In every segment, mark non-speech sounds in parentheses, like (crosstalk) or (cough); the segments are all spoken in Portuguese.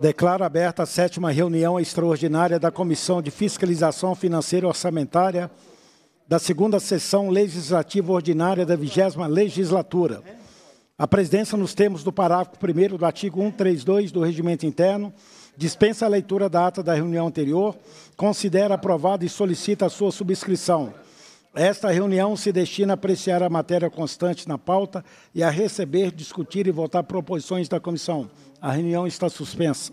Declaro aberta a sétima reunião extraordinária da Comissão de Fiscalização Financeira e Orçamentária da segunda sessão legislativa ordinária da vigésima legislatura. A presidência, nos termos do parágrafo 1 do artigo 132 do Regimento Interno, dispensa a leitura da ata da reunião anterior, considera aprovada e solicita a sua subscrição. Esta reunião se destina a apreciar a matéria constante na pauta e a receber, discutir e votar proposições da comissão. A reunião está suspensa.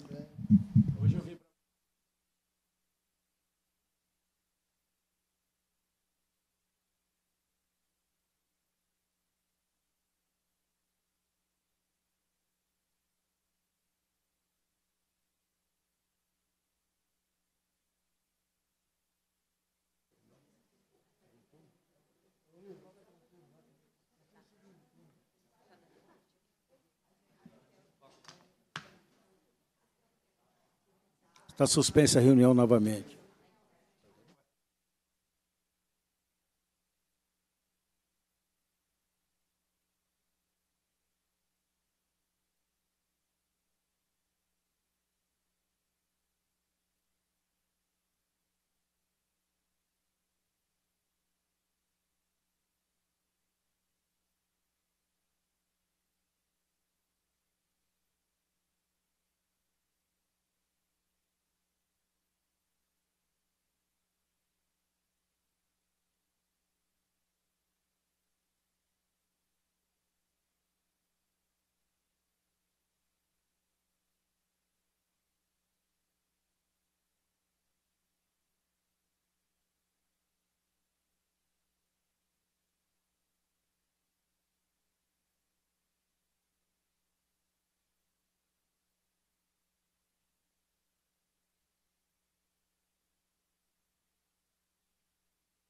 Está suspensa a reunião novamente.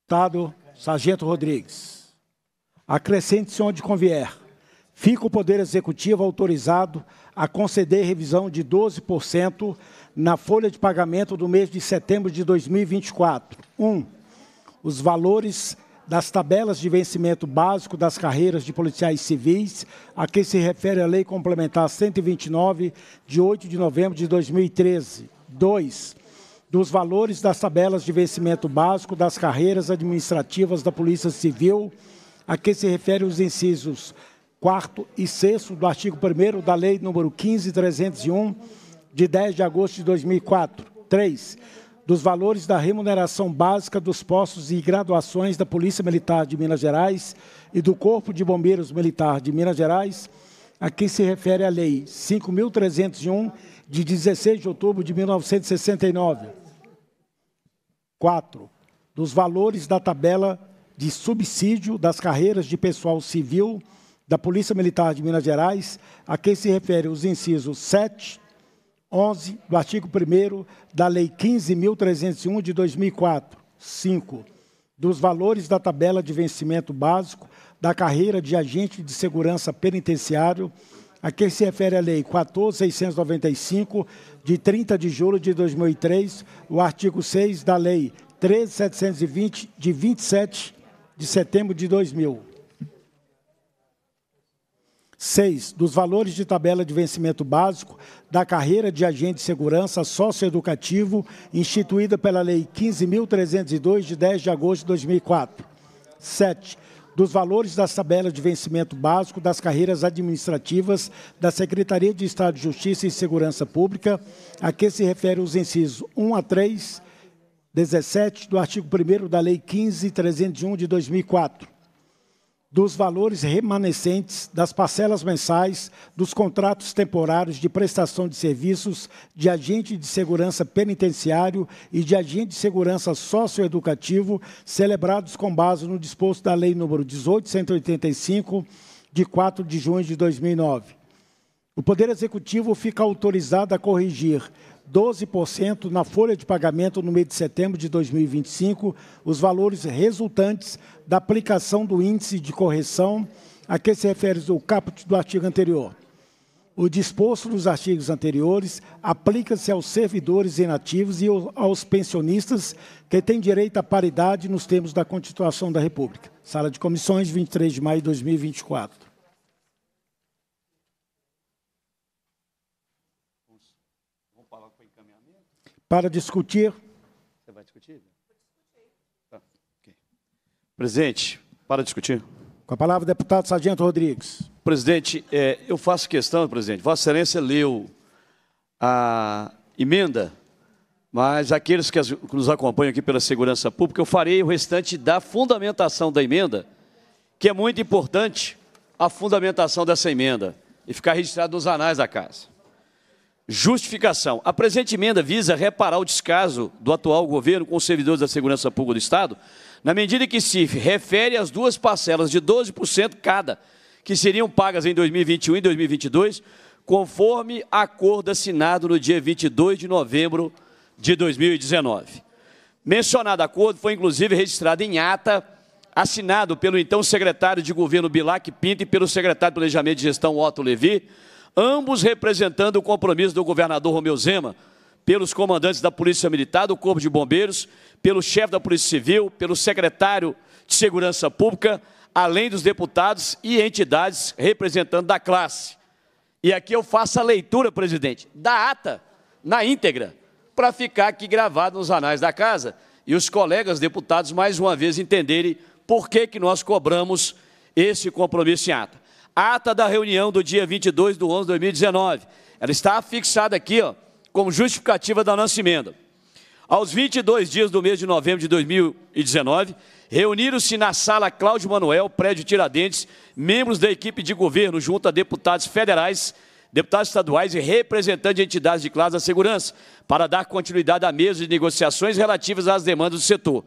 Deputado Sargento Rodrigues, acrescente-se onde convier. Fica o Poder Executivo autorizado a conceder revisão de 12% na folha de pagamento do mês de setembro de 2024. 1. Um, os valores das tabelas de vencimento básico das carreiras de policiais civis, a que se refere a Lei Complementar 129, de 8 de novembro de 2013. 2 dos valores das tabelas de vencimento básico das carreiras administrativas da Polícia Civil, a que se refere os incisos 4 e 6 do artigo 1 da Lei nº 15.301, de 10 de agosto de 2004. 3. Dos valores da remuneração básica dos postos e graduações da Polícia Militar de Minas Gerais e do Corpo de Bombeiros Militar de Minas Gerais, a que se refere a Lei 5.301, de 16 de outubro de 1969. 4. Dos valores da tabela de subsídio das carreiras de pessoal civil da Polícia Militar de Minas Gerais, a que se refere os incisos 7, 11 do artigo 1 da Lei 15.301 de 2004. 5. Dos valores da tabela de vencimento básico da carreira de agente de segurança penitenciário a que se refere a Lei 14.695, de 30 de julho de 2003, o artigo 6 da Lei 13.720, de 27 de setembro de 2000. 6. Dos valores de tabela de vencimento básico da carreira de agente de segurança socioeducativo instituída pela Lei 15.302, de 10 de agosto de 2004. 7 dos valores das tabelas de vencimento básico das carreiras administrativas da Secretaria de Estado de Justiça e Segurança Pública, a que se refere os incisos 1 a 3, 17 do artigo 1 da Lei 15.301 de 2004 dos valores remanescentes das parcelas mensais dos contratos temporários de prestação de serviços de agente de segurança penitenciário e de agente de segurança socioeducativo celebrados com base no disposto da Lei nº 18.185, de 4 de junho de 2009. O Poder Executivo fica autorizado a corrigir 12% na folha de pagamento no mês de setembro de 2025, os valores resultantes da aplicação do índice de correção a que se refere o caput do artigo anterior. O disposto dos artigos anteriores aplica-se aos servidores inativos e aos pensionistas que têm direito à paridade nos termos da Constituição da República. Sala de Comissões, 23 de maio de 2024. para discutir. Você vai discutir? Tá, okay. Presidente, para discutir. Com a palavra, deputado Sargento Rodrigues. Presidente, é, eu faço questão, presidente. Vossa Excelência leu a emenda, mas aqueles que nos acompanham aqui pela segurança pública, eu farei o restante da fundamentação da emenda, que é muito importante a fundamentação dessa emenda e ficar registrado nos anais da casa. Justificação. A presente emenda visa reparar o descaso do atual governo com os servidores da segurança pública do Estado, na medida que se refere às duas parcelas de 12% cada, que seriam pagas em 2021 e 2022, conforme acordo assinado no dia 22 de novembro de 2019. Mencionado acordo foi, inclusive, registrado em ata, assinado pelo então secretário de governo Bilac Pinto e pelo secretário de Planejamento e Gestão Otto Levi, ambos representando o compromisso do governador Romeu Zema, pelos comandantes da Polícia Militar, do Corpo de Bombeiros, pelo chefe da Polícia Civil, pelo secretário de Segurança Pública, além dos deputados e entidades representando da classe. E aqui eu faço a leitura, presidente, da ata, na íntegra, para ficar aqui gravado nos anais da Casa e os colegas deputados mais uma vez entenderem por que, que nós cobramos esse compromisso em ata. Ata da reunião do dia 22 de 11 de 2019. Ela está fixada aqui, ó, como justificativa da nossa emenda. Aos 22 dias do mês de novembro de 2019, reuniram-se na sala Cláudio Manuel, prédio Tiradentes, membros da equipe de governo junto a deputados federais, deputados estaduais e representantes de entidades de classe da segurança, para dar continuidade à mesa de negociações relativas às demandas do setor.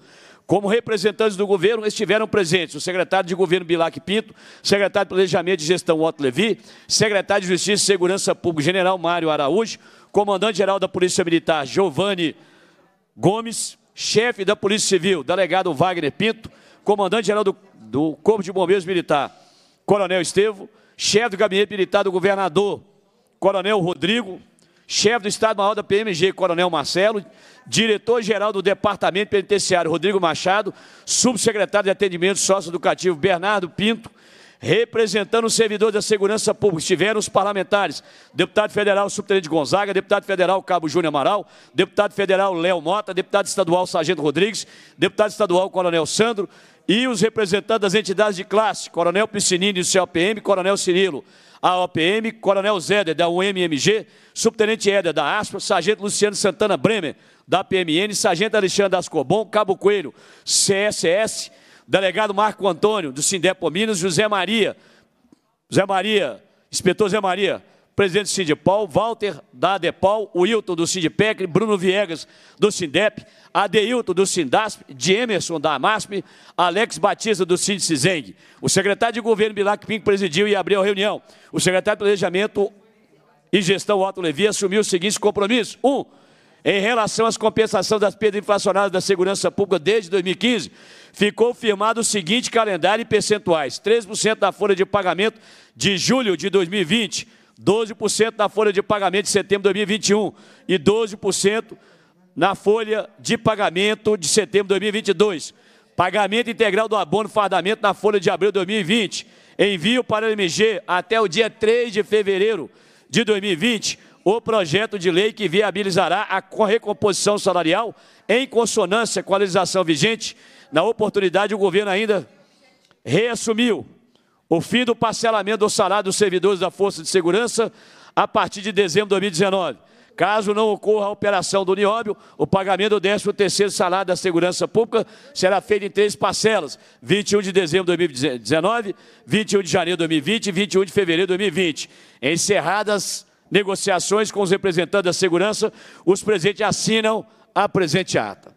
Como representantes do governo, estiveram presentes o secretário de governo Bilac Pinto, secretário de Planejamento e Gestão Otto Levi, secretário de Justiça e Segurança Pública, general Mário Araújo, comandante-geral da Polícia Militar, Giovanni Gomes, chefe da Polícia Civil, delegado Wagner Pinto, comandante-geral do, do, Corpo de Bombeiros Militar, coronel Estevo, chefe do gabinete militar do governador, coronel Rodrigo, chefe do Estado-Maior da PMG, Coronel Marcelo, diretor-geral do Departamento Penitenciário, Rodrigo Machado, subsecretário de Atendimento Socioeducativo, Bernardo Pinto, representando os servidores da Segurança Pública. Estiveram os parlamentares, deputado federal Subtenente Gonzaga, deputado federal Cabo Júnior Amaral, deputado federal Léo Mota, deputado estadual Sargento Rodrigues, deputado estadual Coronel Sandro, e os representantes das entidades de classe, Coronel Piscinini do COPM, Coronel Cirilo, AOPM, Coronel Zéder, da UMMG, Subtenente Éder, da ASPA, Sargento Luciano Santana Bremer, da PMN, Sargento Alexandre Ascobon, Cabo Coelho, CSS, Delegado Marco Antônio, do Sindepo Minas, José Maria, José Maria, Inspetor José Maria, presidente do Sindipol, Walter da Adepol, Wilton do Sindipec, Bruno Viegas do Sindep, Adeilton do Sindasp, de Emerson da Amasp, Alex Batista do Sindsizeng. O secretário de governo Bilac Pink presidiu e abriu a reunião. O secretário de planejamento e gestão Otto Levi assumiu os seguintes compromissos. Um, em relação às compensações das perdas inflacionárias da segurança pública desde 2015, ficou firmado o seguinte calendário e percentuais: 3% da folha de pagamento de julho de 2020, 12% na folha de pagamento de setembro de 2021 e 12% na folha de pagamento de setembro de 2022. Pagamento integral do abono fardamento na folha de abril de 2020. Envio para o MG até o dia 3 de fevereiro de 2020 o projeto de lei que viabilizará a recomposição salarial em consonância com a legislação vigente. Na oportunidade, o governo ainda reassumiu o fim do parcelamento do salário dos servidores da Força de Segurança a partir de dezembro de 2019. Caso não ocorra a operação do Nióbio, o pagamento do 13º salário da Segurança Pública será feito em três parcelas, 21 de dezembro de 2019, 21 de janeiro de 2020 e 21 de fevereiro de 2020. Encerradas negociações com os representantes da segurança, os presentes assinam a presente ata.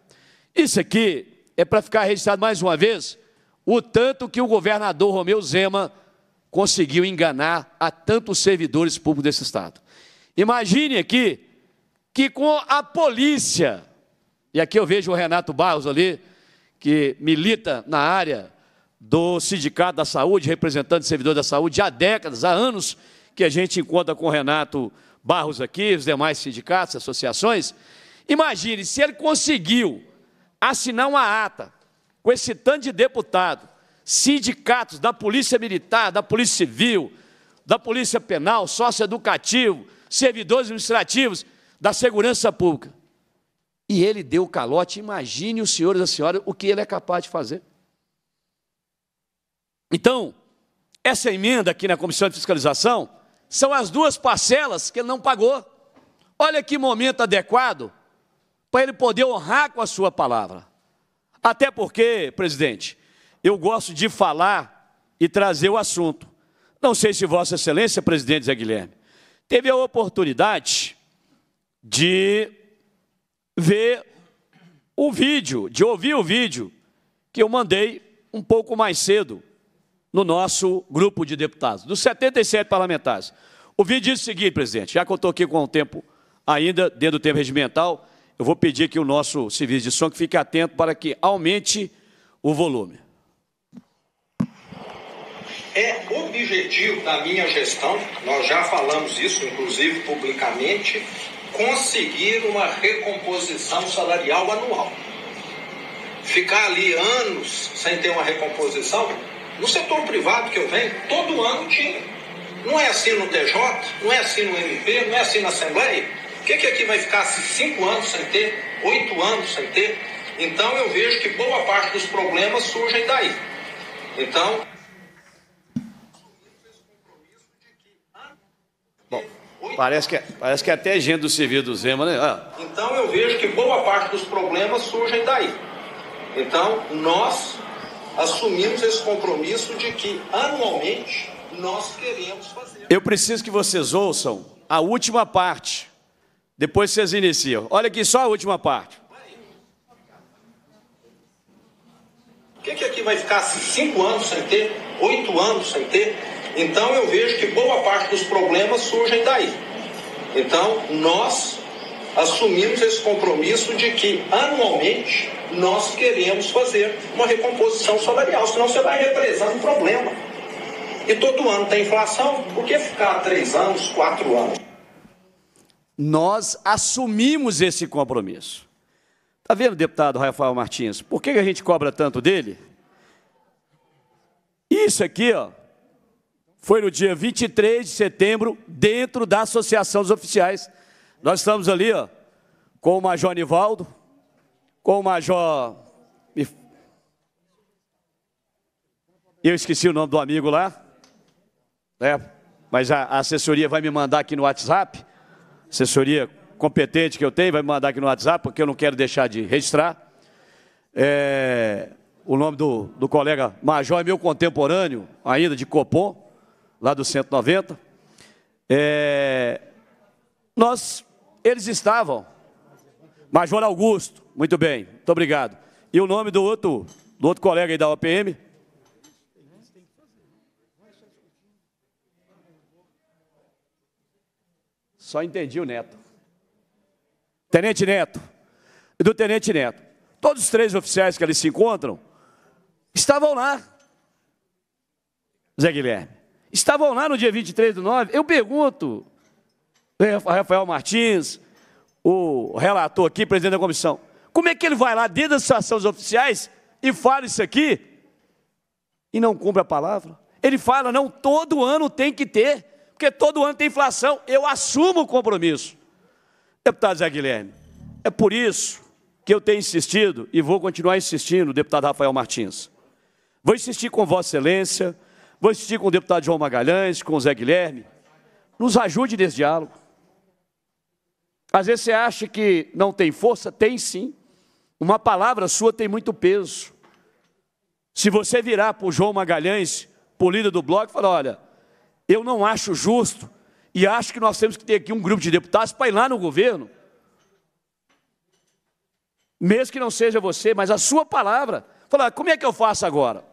Isso aqui é para ficar registrado mais uma vez o tanto que o governador Romeu Zema conseguiu enganar a tantos servidores públicos desse Estado. Imagine aqui que com a polícia, e aqui eu vejo o Renato Barros ali, que milita na área do Sindicato da Saúde, representante servidor da saúde, há décadas, há anos que a gente encontra com o Renato Barros aqui, os demais sindicatos, associações. Imagine se ele conseguiu assinar uma ata com esse tanto de deputado, sindicatos da Polícia Militar, da Polícia Civil, da Polícia Penal, educativo, servidores administrativos, da Segurança Pública. E ele deu o calote, imagine os senhores e as senhoras o que ele é capaz de fazer. Então, essa emenda aqui na Comissão de Fiscalização são as duas parcelas que ele não pagou. Olha que momento adequado para ele poder honrar com a sua palavra. Até porque, presidente, eu gosto de falar e trazer o assunto. Não sei se Vossa Excelência, presidente Zé Guilherme, teve a oportunidade de ver o vídeo, de ouvir o vídeo que eu mandei um pouco mais cedo no nosso grupo de deputados, dos 77 parlamentares. O vídeo diz o seguinte, presidente, já que eu estou aqui com o tempo ainda, dentro do tempo regimental, eu vou pedir que o nosso serviço de som que fique atento para que aumente o volume. É objetivo da minha gestão, nós já falamos isso, inclusive publicamente, conseguir uma recomposição salarial anual. Ficar ali anos sem ter uma recomposição, no setor privado que eu venho, todo ano tinha. Não é assim no TJ, não é assim no MP, não é assim na Assembleia. O que, que aqui vai ficar cinco anos sem ter, oito anos sem ter? Então eu vejo que boa parte dos problemas surgem daí. Então. Bom, parece que, é, parece que é até gente do civil do Zema, né? Ah. Então eu vejo que boa parte dos problemas surgem daí. Então nós assumimos esse compromisso de que anualmente nós queremos fazer. Eu preciso que vocês ouçam a última parte depois vocês iniciam. Olha aqui só a última parte. O que, que aqui vai ficar assim? cinco anos sem ter, oito anos sem ter? Então eu vejo que boa parte dos problemas surgem daí. Então nós assumimos esse compromisso de que anualmente nós queremos fazer uma recomposição salarial, senão você vai represando um problema. E todo ano tem inflação, por que ficar três anos, quatro anos? nós assumimos esse compromisso. Está vendo, deputado Rafael Martins, por que a gente cobra tanto dele? Isso aqui ó, foi no dia 23 de setembro, dentro da Associação dos Oficiais. Nós estamos ali ó, com o Major Nivaldo, com o Major... Eu esqueci o nome do amigo lá, né? mas a assessoria vai me mandar aqui no WhatsApp assessoria competente que eu tenho, vai me mandar aqui no WhatsApp, porque eu não quero deixar de registrar. É, o nome do, do colega Major é meu contemporâneo, ainda de Copom, lá do 190. É, nós, eles estavam, Major Augusto, muito bem, muito obrigado. E o nome do outro, do outro colega aí da OPM, Só entendi o Neto. Tenente Neto. E do Tenente Neto. Todos os três oficiais que ali se encontram estavam lá. Zé Guilherme. Estavam lá no dia 23 do 9. Eu pergunto, né, Rafael Martins, o relator aqui, presidente da comissão, como é que ele vai lá dentro da situação dos oficiais e fala isso aqui e não cumpre a palavra? Ele fala, não, todo ano tem que ter porque todo ano tem inflação. Eu assumo o compromisso. Deputado Zé Guilherme, é por isso que eu tenho insistido e vou continuar insistindo, deputado Rafael Martins. Vou insistir com Vossa Excelência, vou insistir com o deputado João Magalhães, com o Zé Guilherme. Nos ajude nesse diálogo. Às vezes você acha que não tem força, tem sim. Uma palavra sua tem muito peso. Se você virar para o João Magalhães, para o líder do bloco, e falar: olha, eu não acho justo e acho que nós temos que ter aqui um grupo de deputados para ir lá no governo. Mesmo que não seja você, mas a sua palavra. Falar, como é que eu faço agora?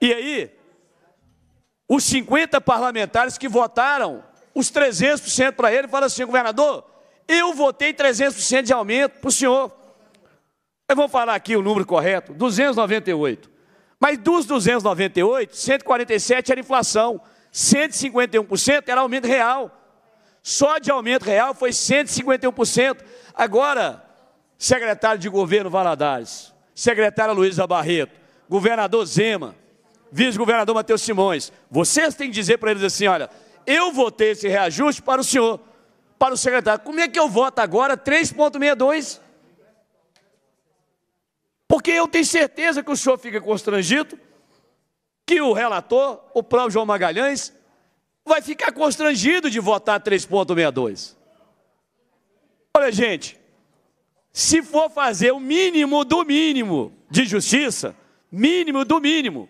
E aí, os 50 parlamentares que votaram, os 300% para ele, falam assim, governador, eu votei 300% de aumento para o senhor. Eu vou falar aqui o número correto, 298. Mas dos 298, 147 era inflação. 151% era aumento real. Só de aumento real foi 151%. Agora, secretário de governo Valadares, secretária Luísa Barreto, governador Zema, vice-governador Matheus Simões, vocês têm que dizer para eles assim, olha, eu votei esse reajuste para o senhor, para o secretário. Como é que eu voto agora 3,62%? Porque eu tenho certeza que o senhor fica constrangido, que o relator, o próprio João Magalhães, vai ficar constrangido de votar 3,62. Olha, gente, se for fazer o mínimo do mínimo de justiça, mínimo do mínimo,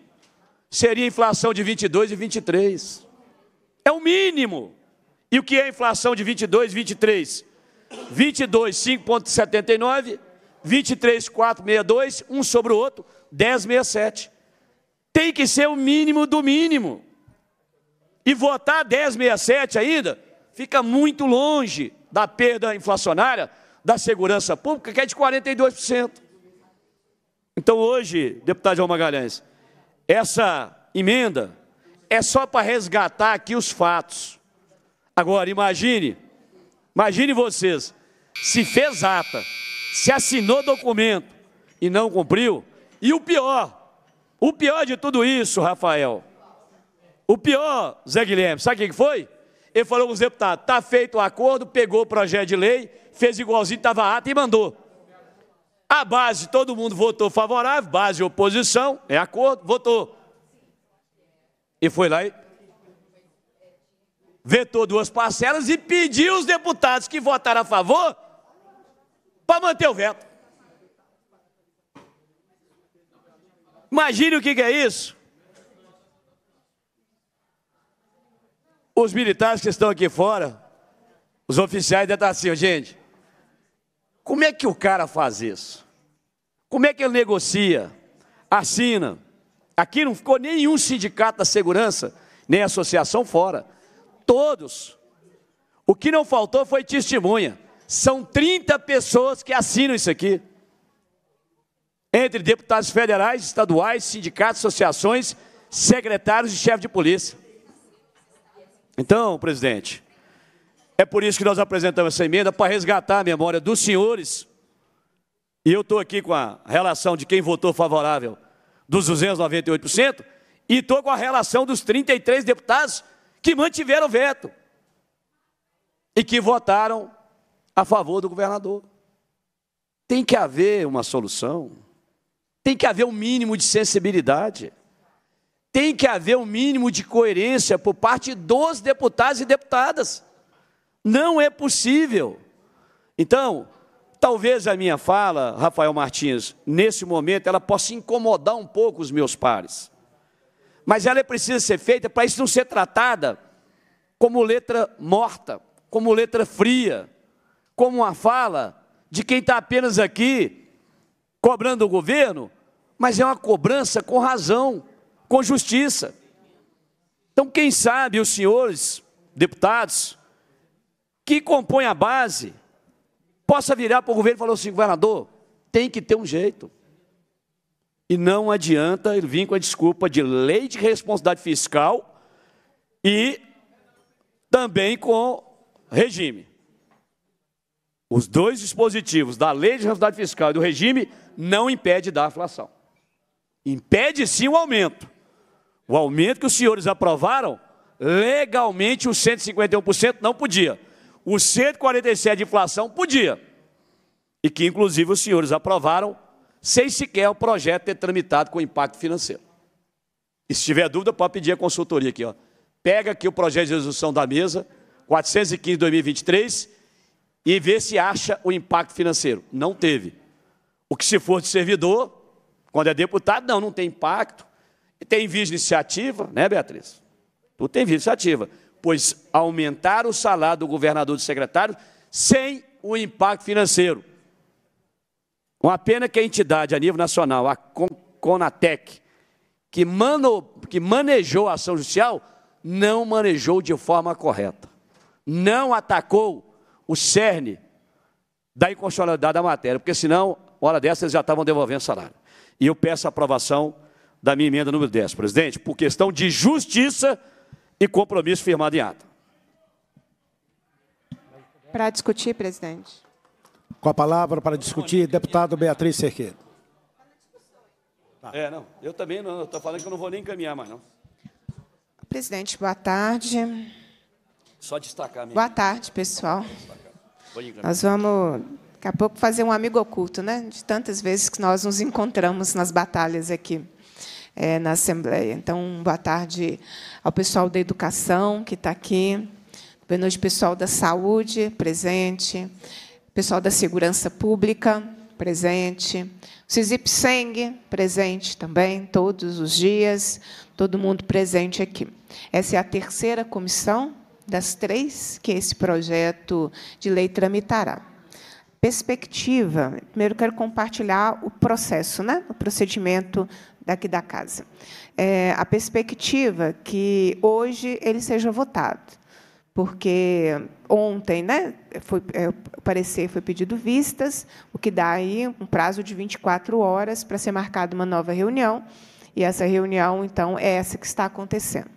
seria inflação de 22 e 23. É o mínimo. E o que é inflação de 22 e 23? 22, 5,79, 23, 4,62, um sobre o outro, 10,67 tem que ser o mínimo do mínimo. E votar 1067 ainda fica muito longe da perda inflacionária da segurança pública, que é de 42%. Então, hoje, deputado João Magalhães, essa emenda é só para resgatar aqui os fatos. Agora, imagine, imagine vocês, se fez ata, se assinou documento e não cumpriu, e o pior, o pior de tudo isso, Rafael, o pior, Zé Guilherme, sabe o que foi? Ele falou com os deputados: está feito o acordo, pegou o projeto de lei, fez igualzinho, estava ata e mandou. A base, todo mundo votou favorável, base oposição, é acordo, votou. E foi lá e vetou duas parcelas e pediu os deputados que votaram a favor para manter o veto. Imagine o que é isso. Os militares que estão aqui fora, os oficiais devem estar assim, gente. Como é que o cara faz isso? Como é que ele negocia? Assina. Aqui não ficou nenhum sindicato da segurança, nem associação fora. Todos. O que não faltou foi testemunha. São 30 pessoas que assinam isso aqui entre deputados federais, estaduais, sindicatos, associações, secretários e chefes de polícia. Então, presidente, é por isso que nós apresentamos essa emenda, para resgatar a memória dos senhores. E eu estou aqui com a relação de quem votou favorável dos 298% e estou com a relação dos 33 deputados que mantiveram o veto e que votaram a favor do governador. Tem que haver uma solução. Tem que haver um mínimo de sensibilidade. Tem que haver um mínimo de coerência por parte dos deputados e deputadas. Não é possível. Então, talvez a minha fala, Rafael Martins, nesse momento, ela possa incomodar um pouco os meus pares. Mas ela é precisa ser feita para isso não ser tratada como letra morta, como letra fria, como uma fala de quem está apenas aqui cobrando o governo, mas é uma cobrança com razão, com justiça. Então, quem sabe os senhores deputados que compõem a base possa virar para o governo e falar assim, governador, tem que ter um jeito. E não adianta ele vir com a desculpa de lei de responsabilidade fiscal e também com regime. Os dois dispositivos da lei de responsabilidade fiscal e do regime não impede da inflação. Impede sim o aumento. O aumento que os senhores aprovaram, legalmente os 151% não podia. Os 147 de inflação podia. E que inclusive os senhores aprovaram sem sequer o projeto ter tramitado com impacto financeiro. E se tiver dúvida, pode pedir a consultoria aqui, ó. Pega aqui o projeto de resolução da mesa, 415 2023 e vê se acha o impacto financeiro. Não teve. O que se for de servidor, quando é deputado, não, não tem impacto. E tem vice iniciativa, né, Beatriz? Tu tem vice iniciativa. Pois aumentar o salário do governador e do secretário sem o impacto financeiro. Uma pena que a entidade a nível nacional, a Conatec, que, manou, que manejou a ação judicial, não manejou de forma correta. Não atacou o cerne da inconstitucionalidade da matéria, porque senão Hora dessas eles já estavam devolvendo salário. E eu peço a aprovação da minha emenda número 10, presidente, por questão de justiça e compromisso firmado em ata. Para discutir, presidente. Com a palavra para discutir, deputado Beatriz Cerqueira. Tá. É, não, eu também não, estou falando que eu não vou nem encaminhar mais, não. Presidente, boa tarde. Só destacar. boa tarde, pessoal. Nós vamos Daqui a pouco fazer um amigo oculto, né? De tantas vezes que nós nos encontramos nas batalhas aqui. É, na Assembleia. Então, boa tarde ao pessoal da educação que está aqui, boa noite, pessoal da saúde presente, pessoal da segurança pública presente, Cisip Seng presente também, todos os dias, todo mundo presente aqui. Essa é a terceira comissão das três que esse projeto de lei tramitará perspectiva. Primeiro, quero compartilhar o processo, né? o procedimento daqui da casa. É, a perspectiva que hoje ele seja votado, porque ontem né, foi, é, o parecer foi pedido vistas, o que dá aí um prazo de 24 horas para ser marcada uma nova reunião, e essa reunião, então, é essa que está acontecendo.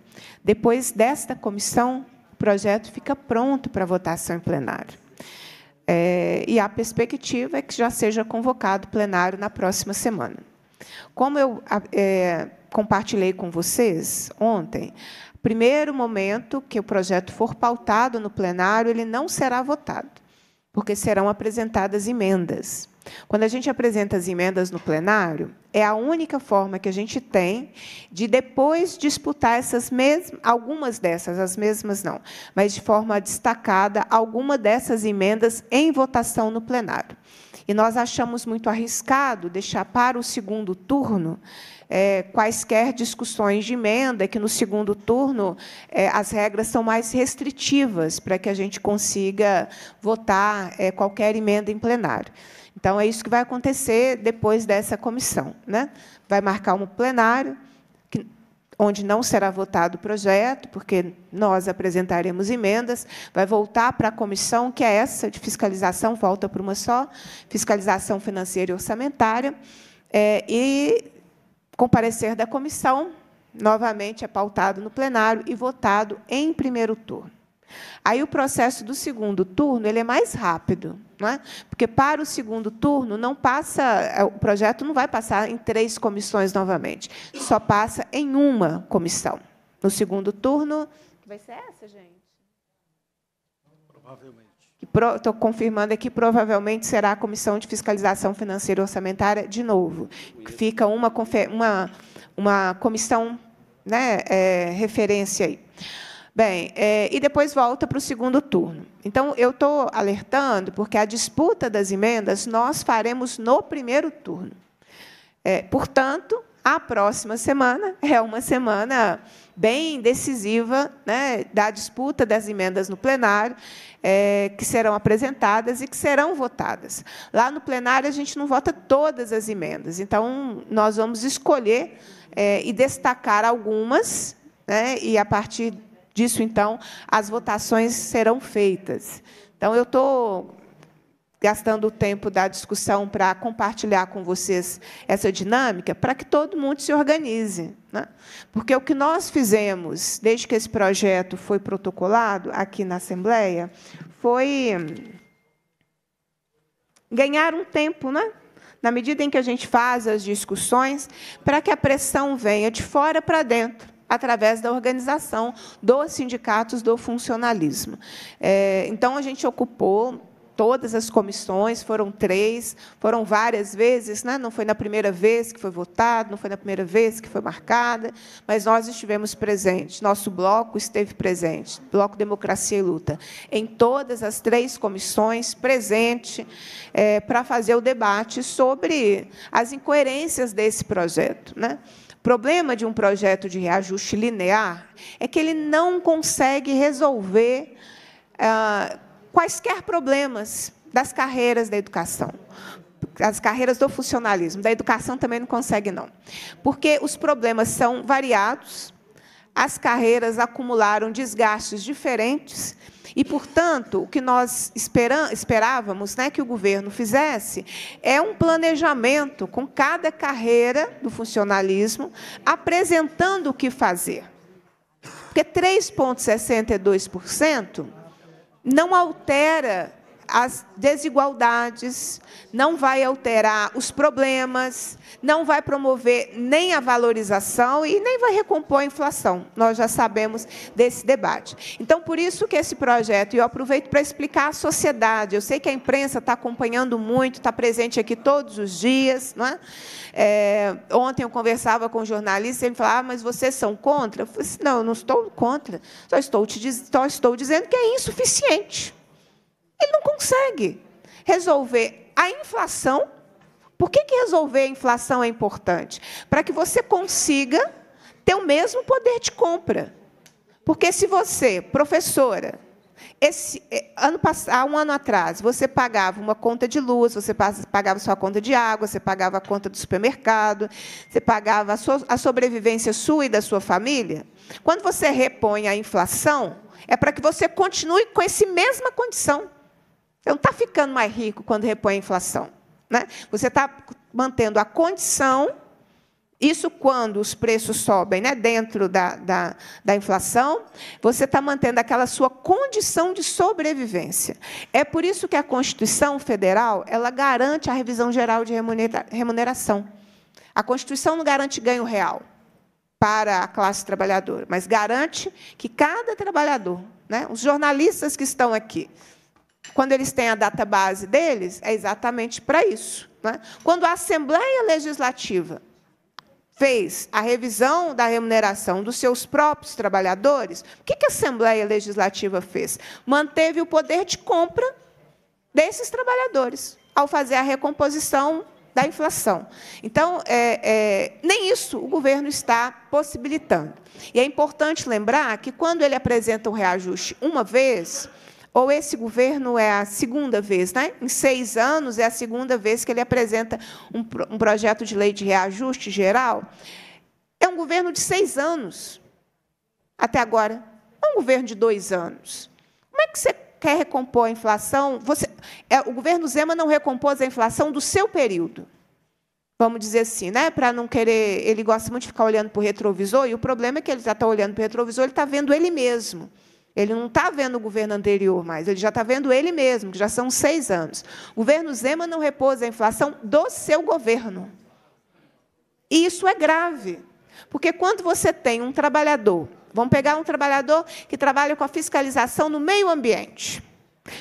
Depois desta comissão, o projeto fica pronto para votação em plenário. É, e a perspectiva é que já seja convocado plenário na próxima semana. Como eu é, compartilhei com vocês ontem, primeiro momento que o projeto for pautado no plenário, ele não será votado, porque serão apresentadas emendas. Quando a gente apresenta as emendas no plenário, é a única forma que a gente tem de depois disputar essas mesmas, algumas dessas, as mesmas não, mas de forma destacada, alguma dessas emendas em votação no plenário. E nós achamos muito arriscado deixar para o segundo turno é, quaisquer discussões de emenda, que no segundo turno é, as regras são mais restritivas para que a gente consiga votar é, qualquer emenda em plenário. Então, é isso que vai acontecer depois dessa comissão. Né? Vai marcar um plenário, onde não será votado o projeto, porque nós apresentaremos emendas, vai voltar para a comissão, que é essa de fiscalização, volta para uma só, fiscalização financeira e orçamentária, é, e comparecer da comissão, novamente é pautado no plenário e votado em primeiro turno. Aí o processo do segundo turno ele é mais rápido, é? Porque para o segundo turno não passa, é, o projeto não vai passar em três comissões novamente, só passa em uma comissão. No segundo turno, vai ser essa, gente? Provavelmente. Estou confirmando aqui, provavelmente será a Comissão de Fiscalização Financeira e Orçamentária de novo. Fica uma, uma, uma comissão né, é, referência aí. Bem, é, e depois volta para o segundo turno. Então, eu estou alertando, porque a disputa das emendas nós faremos no primeiro turno. É, portanto, a próxima semana é uma semana bem decisiva né, da disputa das emendas no plenário, é, que serão apresentadas e que serão votadas. Lá no plenário, a gente não vota todas as emendas, então, nós vamos escolher é, e destacar algumas, né, e a partir disso, então, as votações serão feitas. Então, eu estou gastando o tempo da discussão para compartilhar com vocês essa dinâmica, para que todo mundo se organize. Né? Porque o que nós fizemos, desde que esse projeto foi protocolado aqui na Assembleia, foi ganhar um tempo, né? na medida em que a gente faz as discussões, para que a pressão venha de fora para dentro através da organização dos sindicatos do funcionalismo. É, então, a gente ocupou todas as comissões, foram três, foram várias vezes, né? não foi na primeira vez que foi votado, não foi na primeira vez que foi marcada, mas nós estivemos presentes, nosso bloco esteve presente, Bloco Democracia e Luta, em todas as três comissões, presente, é, para fazer o debate sobre as incoerências desse projeto. Né? problema de um projeto de reajuste linear é que ele não consegue resolver ah, quaisquer problemas das carreiras da educação. As carreiras do funcionalismo, da educação também não consegue, não. Porque os problemas são variados, as carreiras acumularam desgastes diferentes e, portanto, o que nós esperávamos né, que o governo fizesse é um planejamento com cada carreira do funcionalismo apresentando o que fazer. Porque 3,62% não altera as desigualdades, não vai alterar os problemas, não vai promover nem a valorização e nem vai recompor a inflação. Nós já sabemos desse debate. Então, por isso que esse projeto, e eu aproveito para explicar à sociedade, eu sei que a imprensa está acompanhando muito, está presente aqui todos os dias. Não é? é ontem eu conversava com um jornalista, ele falava, ah, mas vocês são contra? Eu falei, assim, não, eu não estou contra, só estou, te, só estou dizendo que é insuficiente. Ele não consegue resolver a inflação. Por que, que resolver a inflação é importante? Para que você consiga ter o mesmo poder de compra. Porque se você, professora, esse eh, ano passado, um ano atrás, você pagava uma conta de luz, você pagava sua conta de água, você pagava a conta do supermercado, você pagava a, sua, a sobrevivência sua e da sua família. Quando você repõe a inflação, é para que você continue com essa mesma condição. Você não está ficando mais rico quando repõe a inflação. Né? Você está mantendo a condição, isso quando os preços sobem né, dentro da, da, da inflação, você está mantendo aquela sua condição de sobrevivência. É por isso que a Constituição Federal ela garante a revisão geral de remuneração. A Constituição não garante ganho real para a classe trabalhadora, mas garante que cada trabalhador, né, os jornalistas que estão aqui, quando eles têm a data base deles, é exatamente para isso. Né? Quando a Assembleia Legislativa fez a revisão da remuneração dos seus próprios trabalhadores, o que a Assembleia Legislativa fez? Manteve o poder de compra desses trabalhadores ao fazer a recomposição da inflação. Então, é, é, nem isso o governo está possibilitando. E é importante lembrar que, quando ele apresenta um reajuste uma vez, ou esse governo é a segunda vez, né? em seis anos é a segunda vez que ele apresenta um, um projeto de lei de reajuste geral. É um governo de seis anos, até agora. É um governo de dois anos. Como é que você quer recompor a inflação? Você, é, o governo Zema não recompôs a inflação do seu período vamos dizer assim, né? Para não querer, ele gosta muito de ficar olhando para o retrovisor, e o problema é que ele já está olhando para o retrovisor, ele está vendo ele mesmo. Ele não está vendo o governo anterior mais, ele já está vendo ele mesmo, que já são seis anos. O governo Zema não repôs a inflação do seu governo. E isso é grave, porque quando você tem um trabalhador, vamos pegar um trabalhador que trabalha com a fiscalização no meio ambiente.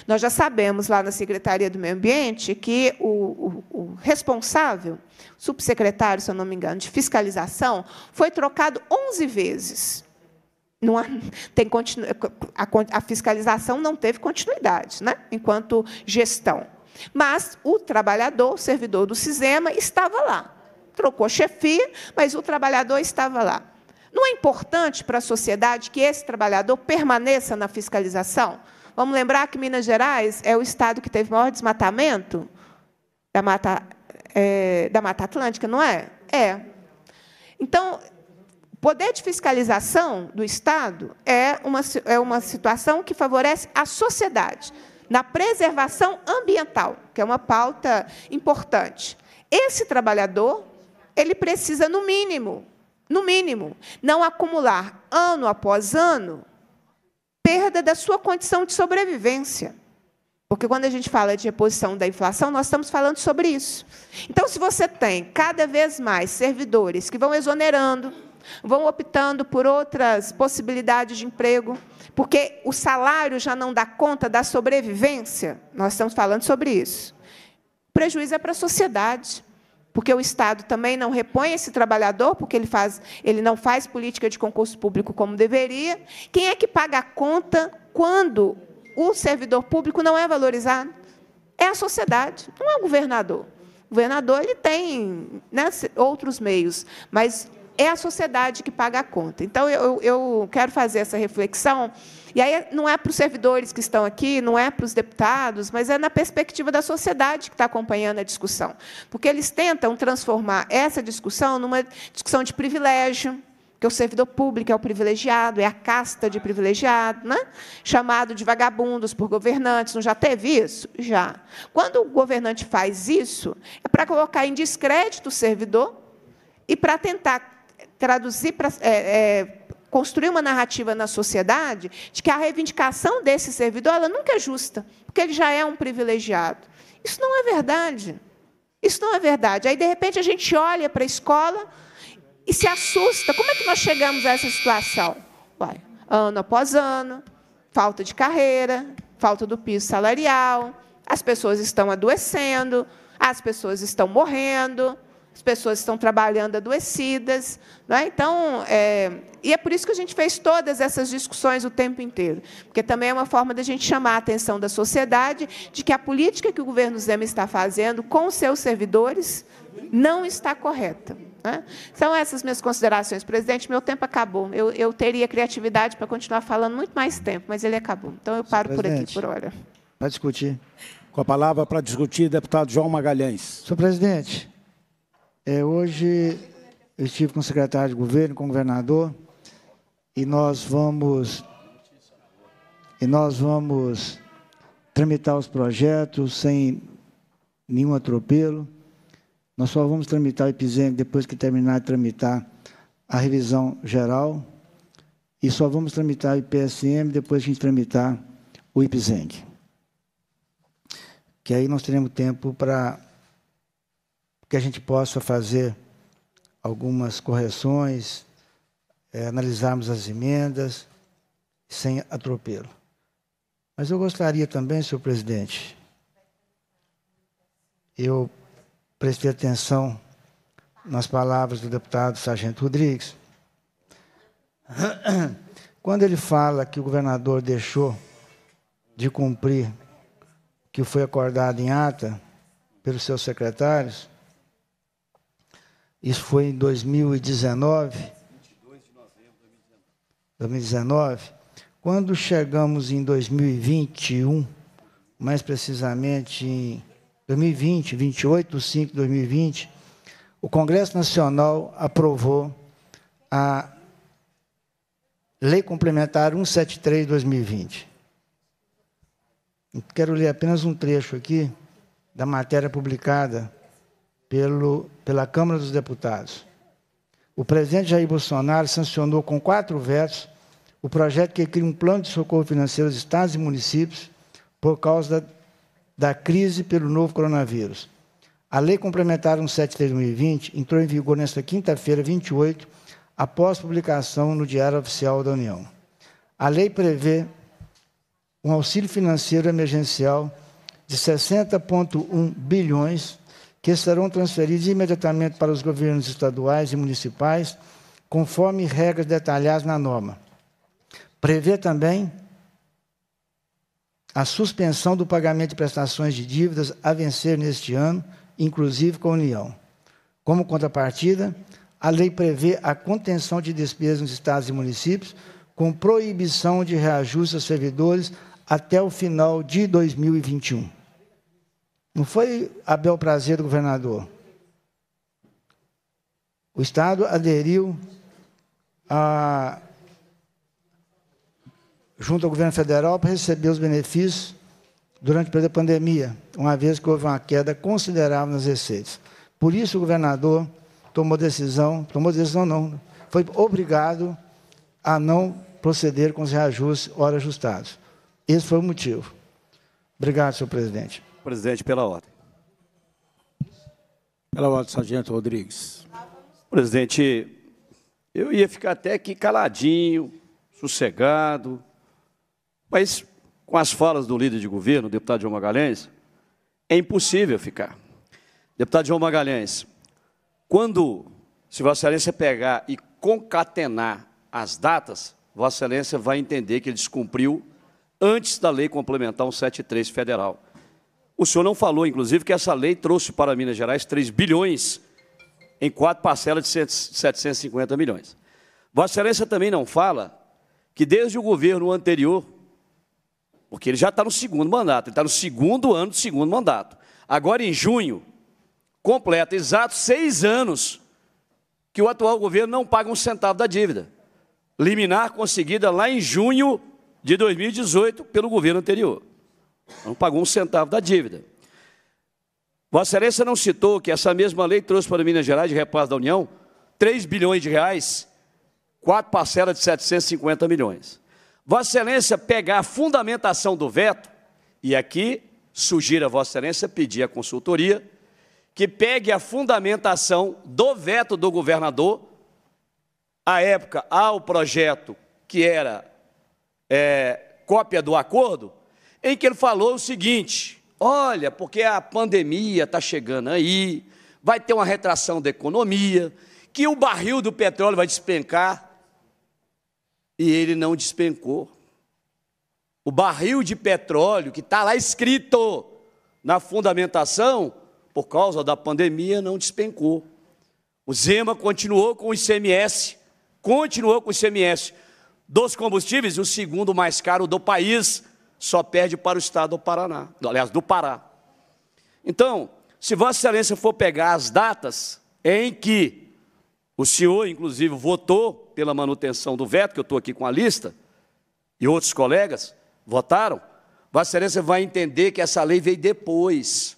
Nós já sabemos lá na Secretaria do Meio Ambiente que o, o, o responsável, subsecretário, se eu não me engano, de fiscalização, foi trocado 11 vezes não há, tem a, a fiscalização não teve continuidade, né? enquanto gestão. Mas o trabalhador, o servidor do Cisema, estava lá. Trocou chefia, mas o trabalhador estava lá. Não é importante para a sociedade que esse trabalhador permaneça na fiscalização? Vamos lembrar que Minas Gerais é o estado que teve maior desmatamento da Mata, é, da Mata Atlântica, não é? É. Então, Poder de fiscalização do Estado é uma, é uma situação que favorece a sociedade na preservação ambiental, que é uma pauta importante. Esse trabalhador, ele precisa, no mínimo, no mínimo, não acumular ano após ano perda da sua condição de sobrevivência. Porque quando a gente fala de reposição da inflação, nós estamos falando sobre isso. Então, se você tem cada vez mais servidores que vão exonerando, vão optando por outras possibilidades de emprego, porque o salário já não dá conta da sobrevivência. Nós estamos falando sobre isso. prejuízo é para a sociedade, porque o Estado também não repõe esse trabalhador, porque ele, faz, ele não faz política de concurso público como deveria. Quem é que paga a conta quando o servidor público não é valorizado? É a sociedade, não é o governador. O governador ele tem né, outros meios, mas é a sociedade que paga a conta. Então, eu, eu quero fazer essa reflexão. E aí não é para os servidores que estão aqui, não é para os deputados, mas é na perspectiva da sociedade que está acompanhando a discussão. Porque eles tentam transformar essa discussão numa discussão de privilégio, que o servidor público é o privilegiado, é a casta de privilegiado, né? chamado de vagabundos por governantes. Não já teve isso? Já. Quando o governante faz isso, é para colocar em descrédito o servidor e para tentar traduzir para. É, é, construir uma narrativa na sociedade de que a reivindicação desse servidor ela nunca é justa, porque ele já é um privilegiado. Isso não é verdade. Isso não é verdade. Aí, de repente, a gente olha para a escola e se assusta. Como é que nós chegamos a essa situação? Uai, ano após ano, falta de carreira, falta do piso salarial, as pessoas estão adoecendo, as pessoas estão morrendo, as pessoas estão trabalhando adoecidas. Né? Então, é, e é por isso que a gente fez todas essas discussões o tempo inteiro, porque também é uma forma da gente chamar a atenção da sociedade de que a política que o governo Zema está fazendo com os seus servidores não está correta. Né? São essas minhas considerações, presidente. Meu tempo acabou. Eu, eu, teria criatividade para continuar falando muito mais tempo, mas ele acabou. Então, eu paro por aqui, por hora. Para discutir. Com a palavra para discutir, deputado João Magalhães. Senhor presidente, é, hoje eu estive com o secretário de governo, com o governador, e nós vamos e nós vamos tramitar os projetos sem nenhum atropelo. Nós só vamos tramitar o IPZEM depois que terminar de tramitar a revisão geral e só vamos tramitar o IPSM depois que a gente tramitar o IPZENG. Que aí nós teremos tempo para que a gente possa fazer algumas correções, é, analisarmos as emendas, sem atropelo. Mas eu gostaria também, senhor presidente, eu prestei atenção nas palavras do deputado Sargento Rodrigues, (coughs) quando ele fala que o governador deixou de cumprir o que foi acordado em ata pelos seus secretários, isso foi em 2019. 2019. Quando chegamos em 2021, mais precisamente em 2020, 28 de 5 de 2020, o Congresso Nacional aprovou a Lei Complementar 173 de 2020. Quero ler apenas um trecho aqui da matéria publicada pelo, pela Câmara dos Deputados. O presidente Jair Bolsonaro sancionou com quatro vetos o projeto que cria um plano de socorro financeiro aos estados e municípios por causa da, da crise pelo novo coronavírus. A Lei Complementar 17 de 2020 entrou em vigor nesta quinta-feira, 28, após publicação no Diário Oficial da União. A lei prevê um auxílio financeiro emergencial de 60,1 bilhões que serão transferidos imediatamente para os governos estaduais e municipais, conforme regras detalhadas na norma. Prevê também a suspensão do pagamento de prestações de dívidas a vencer neste ano, inclusive com a União. Como contrapartida, a lei prevê a contenção de despesas nos estados e municípios, com proibição de reajuste aos servidores até o final de 2021. Não foi a bel prazer do governador. O Estado aderiu a, junto ao governo federal para receber os benefícios durante o período da pandemia, uma vez que houve uma queda considerável nas receitas. Por isso o governador tomou decisão, tomou decisão não, foi obrigado a não proceder com os reajustes hora ajustados. Esse foi o motivo. Obrigado, senhor presidente. Presidente, pela ordem. Pela ordem, Sargento Rodrigues. Presidente, eu ia ficar até aqui caladinho, sossegado, mas com as falas do líder de governo, o deputado João Magalhães, é impossível ficar. Deputado João Magalhães, quando se Vossa Excelência pegar e concatenar as datas, Vossa Excelência vai entender que ele descumpriu antes da lei complementar 173 federal. O senhor não falou, inclusive, que essa lei trouxe para Minas Gerais 3 bilhões em quatro parcelas de 750 milhões. Vossa Excelência também não fala que desde o governo anterior, porque ele já está no segundo mandato, ele está no segundo ano do segundo mandato. Agora, em junho, completa exatos seis anos que o atual governo não paga um centavo da dívida. Liminar conseguida lá em junho de 2018 pelo governo anterior. Não pagou um centavo da dívida. Vossa Excelência não citou que essa mesma lei trouxe para Minas Gerais, de repasse da União, 3 bilhões de reais, quatro parcelas de 750 milhões. Vossa Excelência pegar a fundamentação do veto, e aqui sugiro a Vossa Excelência pedir à consultoria que pegue a fundamentação do veto do governador, à época, ao projeto que era é, cópia do acordo, em que ele falou o seguinte: olha, porque a pandemia está chegando aí, vai ter uma retração da economia, que o barril do petróleo vai despencar. E ele não despencou. O barril de petróleo que está lá escrito na fundamentação, por causa da pandemia, não despencou. O Zema continuou com o ICMS, continuou com o ICMS dos combustíveis, o segundo mais caro do país, só perde para o estado do Paraná, aliás, do Pará. Então, se Vossa Excelência for pegar as datas em que o senhor, inclusive, votou pela manutenção do veto, que eu estou aqui com a lista, e outros colegas votaram, Vossa Excelência vai entender que essa lei veio depois.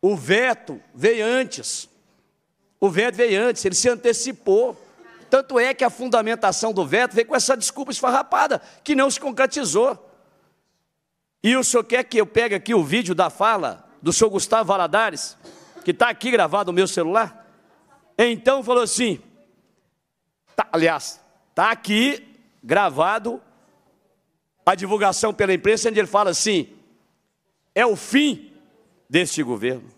O veto veio antes. O veto veio antes, ele se antecipou. Tanto é que a fundamentação do veto veio com essa desculpa esfarrapada, que não se concretizou. E o senhor quer que eu pegue aqui o vídeo da fala do senhor Gustavo Valadares, que está aqui gravado no meu celular? Então falou assim, tá, aliás, está aqui gravado a divulgação pela imprensa, onde ele fala assim, é o fim deste governo.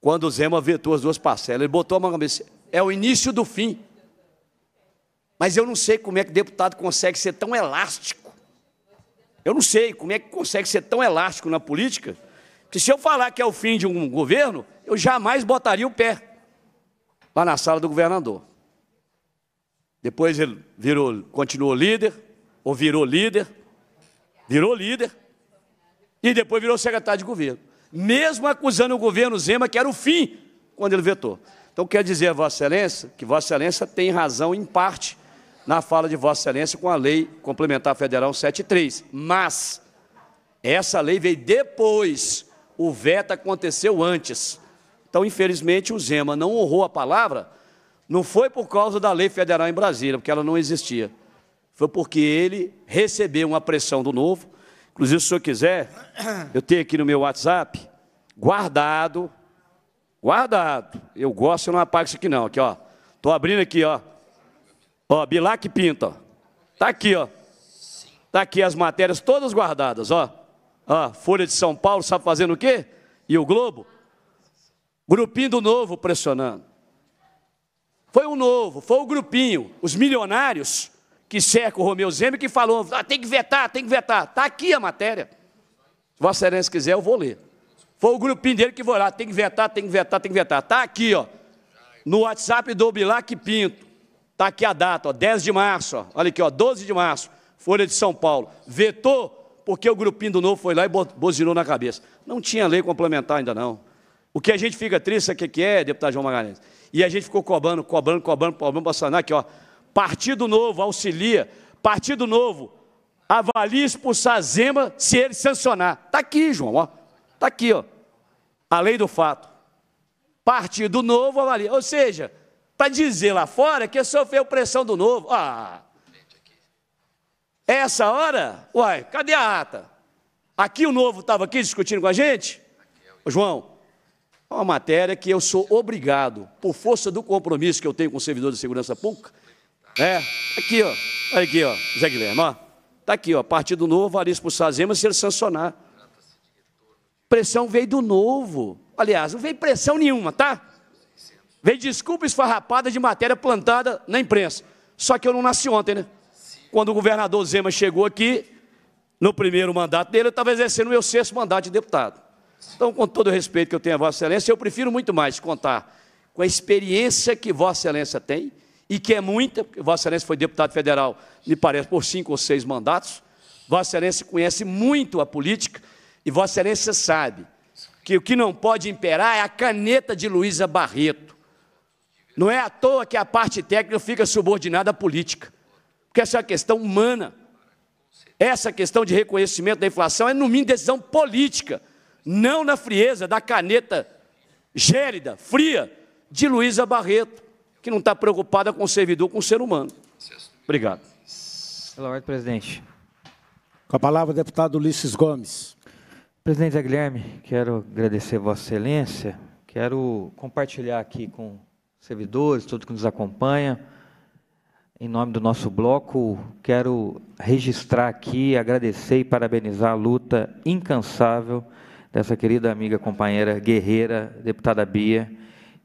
Quando o Zema vetou as duas parcelas, ele botou a mão na cabeça, é o início do fim. Mas eu não sei como é que deputado consegue ser tão elástico eu não sei como é que consegue ser tão elástico na política, que se eu falar que é o fim de um governo, eu jamais botaria o pé lá na sala do governador. Depois ele virou, continuou líder, ou virou líder, virou líder, e depois virou secretário de governo. Mesmo acusando o governo Zema que era o fim quando ele vetou. Então, quer dizer, Vossa Excelência, que Vossa Excelência tem razão em parte na fala de Vossa Excelência com a Lei Complementar Federal 73. Mas essa lei veio depois, o veto aconteceu antes. Então, infelizmente, o Zema não honrou a palavra, não foi por causa da lei federal em Brasília, porque ela não existia. Foi porque ele recebeu uma pressão do novo. Inclusive, se o senhor quiser, eu tenho aqui no meu WhatsApp, guardado, guardado. Eu gosto, eu não apago isso aqui não. Aqui, ó. Estou abrindo aqui, ó. Ó, Bilac Pinto, ó. Tá aqui, ó. Tá aqui as matérias todas guardadas, ó. ó. Folha de São Paulo sabe fazendo o quê? E o Globo? Grupinho do Novo pressionando. Foi o Novo, foi o grupinho, os milionários que cercam o Romeu Zema que falou, ah, tem que vetar, tem que vetar. Tá aqui a matéria. Se Vossa Excelência quiser, eu vou ler. Foi o grupinho dele que foi lá, tem que vetar, tem que vetar, tem que vetar. Tá aqui, ó. No WhatsApp do Bilac Pinto. Está aqui a data, ó, 10 de março, ó, olha aqui, ó, 12 de março, Folha de São Paulo. Vetou porque o grupinho do Novo foi lá e bozinou na cabeça. Não tinha lei complementar ainda não. O que a gente fica triste, sabe o que é, deputado João Magalhães? E a gente ficou cobrando, cobrando, cobrando, cobrando, passando aqui, ó. Partido Novo auxilia, Partido Novo avalia expulsar Zema se ele sancionar. Está aqui, João, ó. Está aqui, ó. A lei do fato. Partido Novo avalia. Ou seja, para dizer lá fora que sofreu pressão do novo. Ah, essa hora, uai, cadê a ata? Aqui o novo estava aqui discutindo com a gente? Ô, João, é uma matéria que eu sou obrigado, por força do compromisso que eu tenho com o servidor de segurança pública, é, tá aqui, ó, olha aqui, ó, Zé Guilherme, ó, está aqui, ó, Partido Novo, varia expulsar Zema se ele sancionar. Pressão veio do novo. Aliás, não veio pressão nenhuma, tá? Veio desculpa esfarrapada de matéria plantada na imprensa. Só que eu não nasci ontem, né? Quando o governador Zema chegou aqui, no primeiro mandato dele, eu estava exercendo o meu sexto mandato de deputado. Então, com todo o respeito que eu tenho a Vossa Excelência, eu prefiro muito mais contar com a experiência que Vossa Excelência tem, e que é muita, porque Vossa Excelência foi deputado federal, me parece, por cinco ou seis mandatos. Vossa Excelência conhece muito a política e Vossa Excelência sabe que o que não pode imperar é a caneta de Luísa Barreto. Não é à toa que a parte técnica fica subordinada à política, porque essa é uma questão humana. Essa questão de reconhecimento da inflação é, no mínimo, decisão política, não na frieza da caneta gélida, fria, de Luísa Barreto, que não está preocupada com o servidor, com o ser humano. Obrigado. Pela ordem, presidente. Com a palavra, deputado Ulisses Gomes. Presidente Guilherme, quero agradecer Vossa Excelência, quero compartilhar aqui com servidores, todo que nos acompanha. Em nome do nosso bloco, quero registrar aqui, agradecer e parabenizar a luta incansável dessa querida amiga, companheira, guerreira, deputada Bia,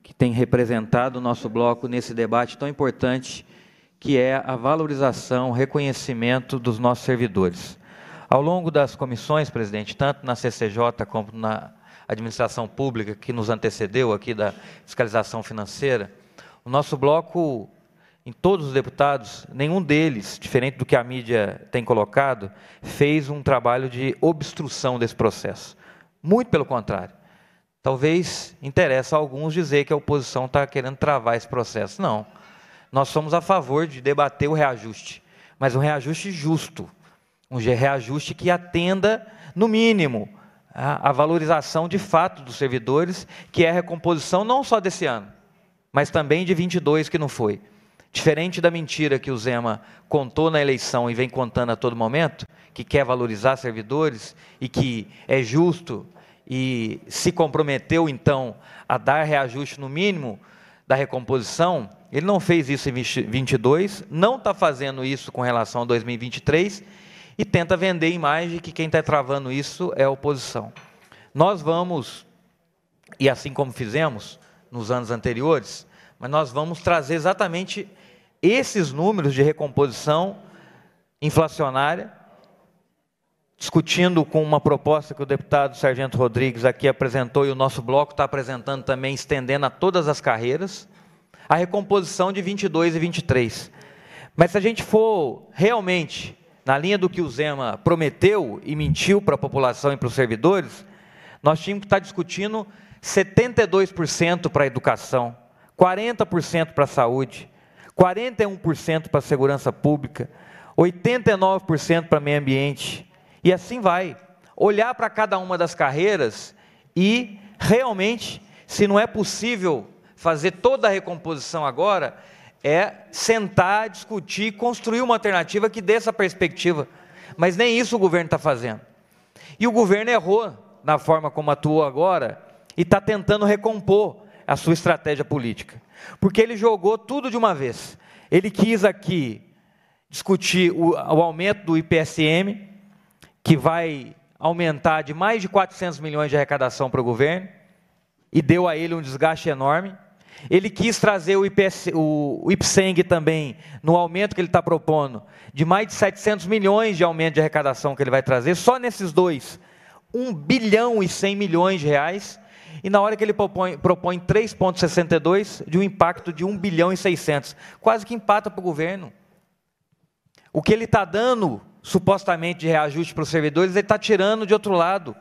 que tem representado o nosso bloco nesse debate tão importante que é a valorização, reconhecimento dos nossos servidores. Ao longo das comissões, presidente, tanto na CCJ como na administração pública que nos antecedeu aqui da fiscalização financeira, o nosso bloco, em todos os deputados, nenhum deles, diferente do que a mídia tem colocado, fez um trabalho de obstrução desse processo. Muito pelo contrário. Talvez interessa a alguns dizer que a oposição está querendo travar esse processo. Não. Nós somos a favor de debater o reajuste, mas um reajuste justo, um reajuste que atenda, no mínimo, a valorização de fato dos servidores, que é a recomposição não só desse ano, mas também de 22 que não foi. Diferente da mentira que o Zema contou na eleição e vem contando a todo momento, que quer valorizar servidores e que é justo e se comprometeu então a dar reajuste no mínimo da recomposição, ele não fez isso em 22, não está fazendo isso com relação a 2023 e tenta vender a imagem que quem está travando isso é a oposição. Nós vamos, e assim como fizemos nos anos anteriores, mas nós vamos trazer exatamente esses números de recomposição inflacionária, discutindo com uma proposta que o deputado Sargento Rodrigues aqui apresentou e o nosso bloco está apresentando também, estendendo a todas as carreiras, a recomposição de 22 e 23. Mas se a gente for realmente na linha do que o Zema prometeu e mentiu para a população e para os servidores, nós tínhamos que estar discutindo 72% para a educação, 40% para a saúde, 41% para a segurança pública, 89% para meio ambiente. E assim vai. Olhar para cada uma das carreiras e realmente, se não é possível fazer toda a recomposição agora, é sentar, discutir, construir uma alternativa que dê essa perspectiva. Mas nem isso o governo está fazendo. E o governo errou na forma como atua agora e está tentando recompor a sua estratégia política. Porque ele jogou tudo de uma vez. Ele quis aqui discutir o, o aumento do IPSM, que vai aumentar de mais de 400 milhões de arrecadação para o governo, e deu a ele um desgaste enorme ele quis trazer o, IPS, o, o IPSENG também, no aumento que ele está propondo, de mais de 700 milhões de aumento de arrecadação que ele vai trazer, só nesses dois, 1 bilhão e 100 milhões de reais, e na hora que ele propõe, propõe 3,62 de um impacto de 1 bilhão e 600, quase que empata para o governo. O que ele está dando, supostamente, de reajuste para os servidores, ele está tirando de outro lado.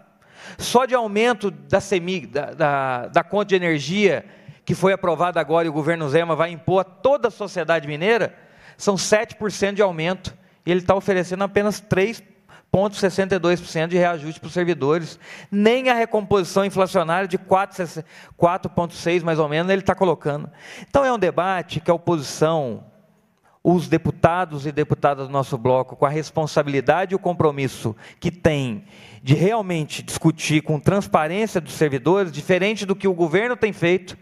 Só de aumento da, semi, da, da, da conta de energia que foi aprovada agora e o governo Zema vai impor a toda a sociedade mineira, são 7% de aumento. E ele está oferecendo apenas 3,62% de reajuste para os servidores. Nem a recomposição inflacionária de 4,6% mais ou menos ele está colocando. Então é um debate que a oposição, os deputados e deputadas do nosso bloco, com a responsabilidade e o compromisso que tem de realmente discutir com transparência dos servidores, diferente do que o governo tem feito,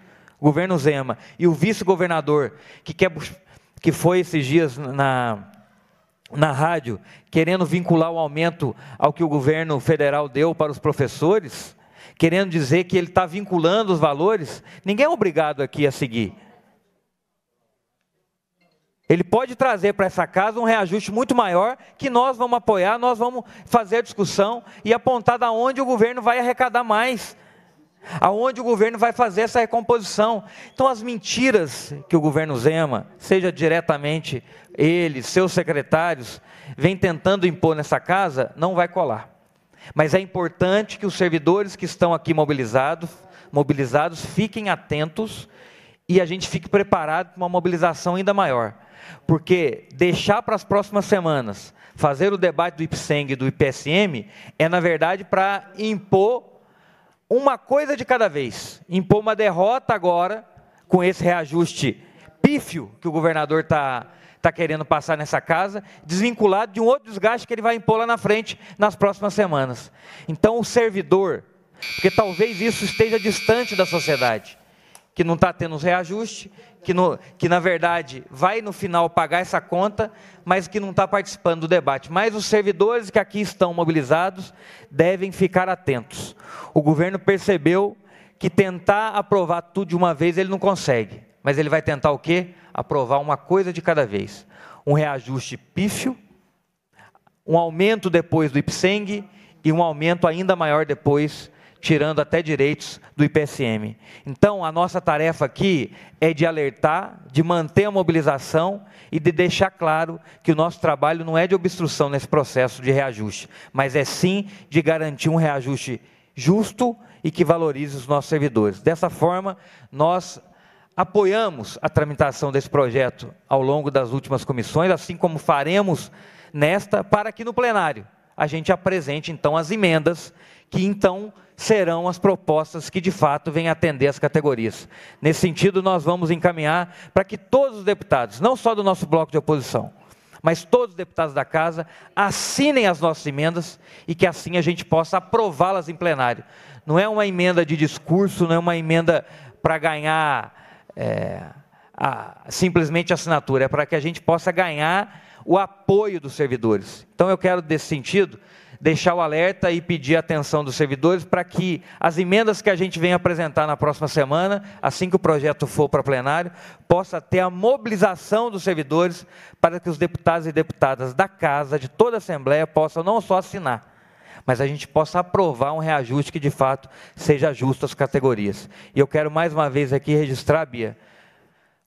governo Zema, e o vice-governador, que, quer, que foi esses dias na, na rádio, querendo vincular o aumento ao que o governo federal deu para os professores, querendo dizer que ele está vinculando os valores, ninguém é obrigado aqui a seguir. Ele pode trazer para essa casa um reajuste muito maior que nós vamos apoiar, nós vamos fazer a discussão e apontar da onde o governo vai arrecadar mais aonde o governo vai fazer essa recomposição. Então, as mentiras que o governo Zema, seja diretamente ele, seus secretários, vem tentando impor nessa casa, não vai colar. Mas é importante que os servidores que estão aqui mobilizados, mobilizados fiquem atentos e a gente fique preparado para uma mobilização ainda maior. Porque deixar para as próximas semanas fazer o debate do IPSENG e do IPSM é, na verdade, para impor uma coisa de cada vez. Impor uma derrota agora, com esse reajuste pífio que o governador está tá querendo passar nessa casa, desvinculado de um outro desgaste que ele vai impor lá na frente, nas próximas semanas. Então, o servidor, porque talvez isso esteja distante da sociedade, que não está tendo os reajustes, que, no, que na verdade vai no final pagar essa conta, mas que não está participando do debate. Mas os servidores que aqui estão mobilizados devem ficar atentos. O governo percebeu que tentar aprovar tudo de uma vez ele não consegue, mas ele vai tentar o quê? Aprovar uma coisa de cada vez. Um reajuste pífio, um aumento depois do IPSENG e um aumento ainda maior depois, tirando até direitos do IPSM. Então, a nossa tarefa aqui é de alertar, de manter a mobilização e de deixar claro que o nosso trabalho não é de obstrução nesse processo de reajuste, mas é sim de garantir um reajuste justo e que valorize os nossos servidores. Dessa forma, nós apoiamos a tramitação desse projeto ao longo das últimas comissões, assim como faremos nesta, para que no plenário a gente apresente então as emendas que então serão as propostas que de fato vêm atender as categorias. Nesse sentido, nós vamos encaminhar para que todos os deputados, não só do nosso bloco de oposição, mas todos os deputados da casa assinem as nossas emendas e que assim a gente possa aprová-las em plenário. Não é uma emenda de discurso, não é uma emenda para ganhar é, a, simplesmente assinatura, é para que a gente possa ganhar o apoio dos servidores. Então eu quero, desse sentido, deixar o alerta e pedir a atenção dos servidores para que as emendas que a gente vem apresentar na próxima semana, assim que o projeto for para plenário, possa ter a mobilização dos servidores para que os deputados e deputadas da casa, de toda a Assembleia, possam não só assinar, mas a gente possa aprovar um reajuste que de fato seja justo às categorias. E eu quero mais uma vez aqui registrar, Bia,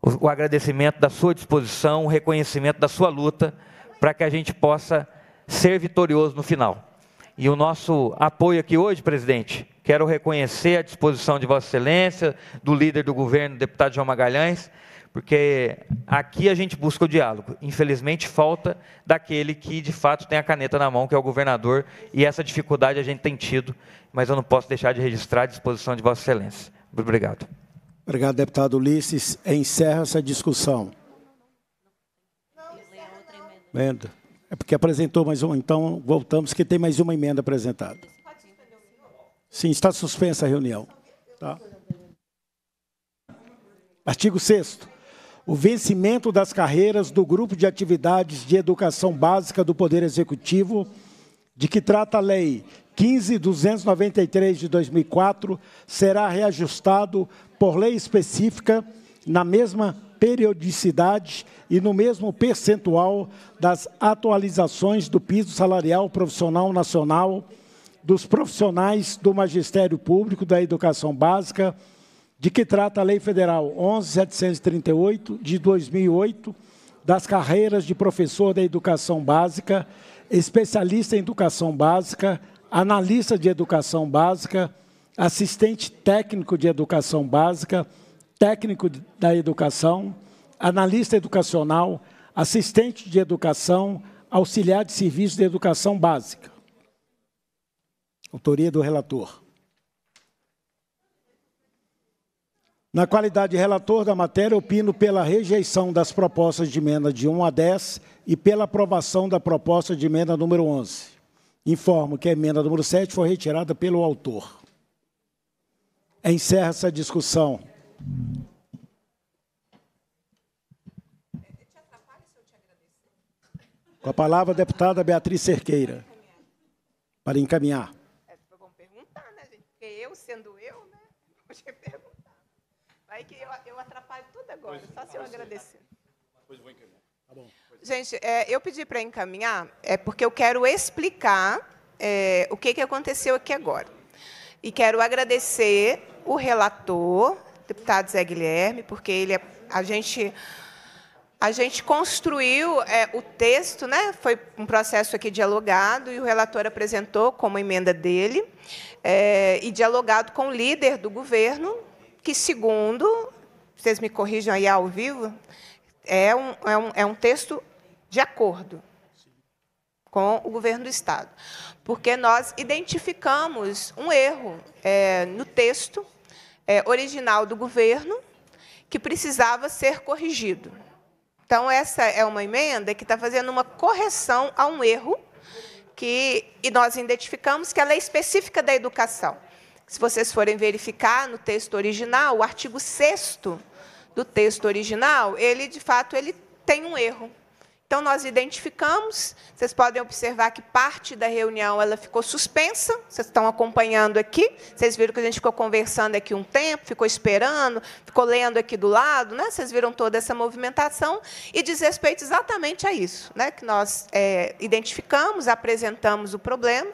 o, o agradecimento da sua disposição, o reconhecimento da sua luta, para que a gente possa ser vitorioso no final. E o nosso apoio aqui hoje, presidente, quero reconhecer a disposição de Vossa Excelência, do líder do governo, deputado João Magalhães, porque aqui a gente busca o diálogo. Infelizmente, falta daquele que de fato tem a caneta na mão, que é o governador, e essa dificuldade a gente tem tido, mas eu não posso deixar de registrar a disposição de Vossa Excelência. Muito obrigado. Obrigado, deputado Ulisses. Encerra essa discussão. Não, não não. É porque apresentou mais uma, então voltamos, que tem mais uma emenda apresentada. Sim, está suspensa a reunião. Tá? Artigo 6 o vencimento das carreiras do grupo de atividades de educação básica do Poder Executivo, de que trata a Lei 15.293 de 2004, será reajustado por lei específica na mesma periodicidade e no mesmo percentual das atualizações do piso salarial profissional nacional dos profissionais do magistério público da educação básica, de que trata a Lei Federal 11.738, de 2008, das carreiras de professor da educação básica, especialista em educação básica, analista de educação básica, assistente técnico de educação básica, técnico da educação, analista educacional, assistente de educação, auxiliar de serviço de educação básica. Autoria do relator. Na qualidade de relator da matéria, opino pela rejeição das propostas de emenda de 1 a 10 e pela aprovação da proposta de emenda número 11. Informo que a emenda número 7 foi retirada pelo autor. Encerra essa discussão. Com a palavra, a deputada Beatriz Cerqueira, para encaminhar. É, vão perguntar, né, gente? Porque eu, sendo eu, né, podia perguntar. Vai que eu, eu atrapalho tudo agora, pois, só se eu assim, agradecer. Depois tá. vou encaminhar. Tá bom. Gente, é, eu pedi para encaminhar, é porque eu quero explicar é, o que, que aconteceu aqui agora. E quero agradecer o relator, deputado Zé Guilherme, porque ele é, a gente a gente construiu é, o texto, né? Foi um processo aqui dialogado e o relator apresentou como emenda dele é, e dialogado com o líder do governo, que segundo vocês me corrijam aí ao vivo, é um, é um, é um texto de acordo com o governo do Estado, porque nós identificamos um erro é, no texto é, original do governo que precisava ser corrigido. Então, essa é uma emenda que está fazendo uma correção a um erro que e nós identificamos que ela é específica da educação. Se vocês forem verificar no texto original, o artigo 6 do texto original, ele, de fato, ele tem um erro. Então, nós identificamos, vocês podem observar que parte da reunião ela ficou suspensa, vocês estão acompanhando aqui, vocês viram que a gente ficou conversando aqui um tempo, ficou esperando, ficou lendo aqui do lado, né? vocês viram toda essa movimentação, e diz respeito exatamente a isso, né? que nós é, identificamos, apresentamos o problema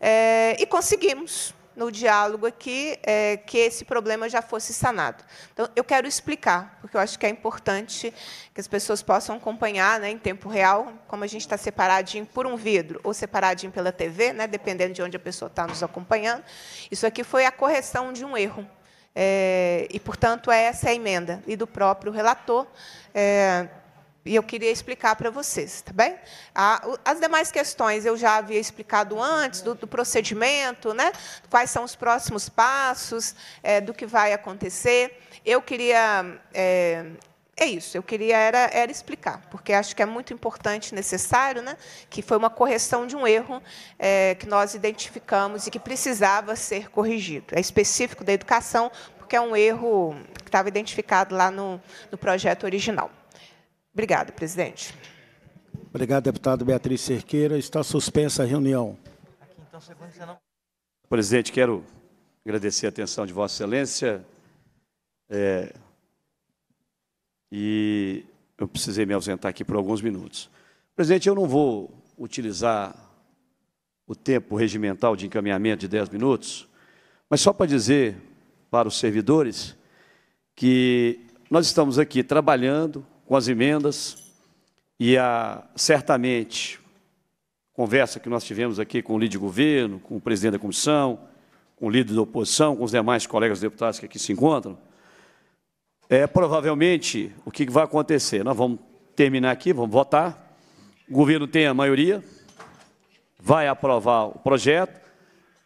é, e conseguimos no diálogo aqui é, que esse problema já fosse sanado. Então, eu quero explicar, porque eu acho que é importante que as pessoas possam acompanhar né, em tempo real, como a gente está separadinho por um vidro ou separadinho pela TV, né, dependendo de onde a pessoa está nos acompanhando. Isso aqui foi a correção de um erro. É, e, portanto, é essa a emenda, e do próprio relator. É, e eu queria explicar para vocês, tá bem? As demais questões eu já havia explicado antes, do, do procedimento, né? quais são os próximos passos, é, do que vai acontecer. Eu queria. É, é isso, eu queria era, era, explicar, porque acho que é muito importante, necessário, né, que foi uma correção de um erro é, que nós identificamos e que precisava ser corrigido. É específico da educação, porque é um erro que estava identificado lá no, no projeto original. Obrigada, presidente. Obrigado, deputado Beatriz Cerqueira. Está suspensa a reunião. Aqui, então, não... Presidente, quero agradecer a atenção de Vossa Excelência. É... E eu precisei me ausentar aqui por alguns minutos. Presidente, eu não vou utilizar o tempo regimental de encaminhamento de 10 minutos, mas só para dizer para os servidores que nós estamos aqui trabalhando, com as emendas e a, certamente, conversa que nós tivemos aqui com o líder de governo, com o presidente da comissão, com o líder da oposição, com os demais colegas deputados que aqui se encontram, é provavelmente o que vai acontecer. Nós vamos terminar aqui, vamos votar, o governo tem a maioria, vai aprovar o projeto,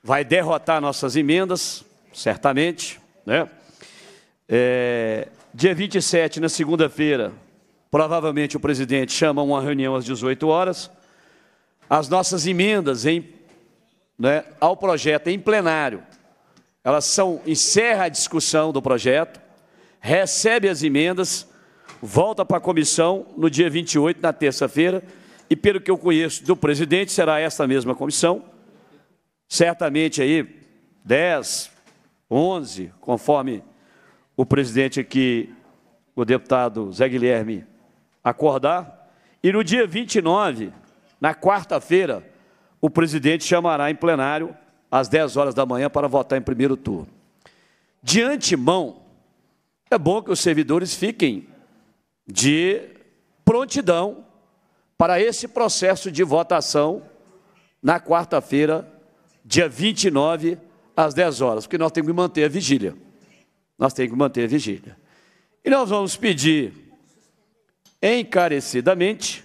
vai derrotar nossas emendas, certamente, né? É, dia 27, na segunda-feira, Provavelmente o presidente chama uma reunião às 18 horas. As nossas emendas em, né, ao projeto em plenário, elas são, encerra a discussão do projeto, recebe as emendas, volta para a comissão no dia 28, na terça-feira, e pelo que eu conheço do presidente, será esta mesma comissão, certamente aí 10, 11, conforme o presidente aqui, o deputado Zé Guilherme acordar. E no dia 29, na quarta-feira, o presidente chamará em plenário às 10 horas da manhã para votar em primeiro turno. De antemão, é bom que os servidores fiquem de prontidão para esse processo de votação na quarta-feira, dia 29, às 10 horas, porque nós temos que manter a vigília. Nós temos que manter a vigília. E nós vamos pedir encarecidamente,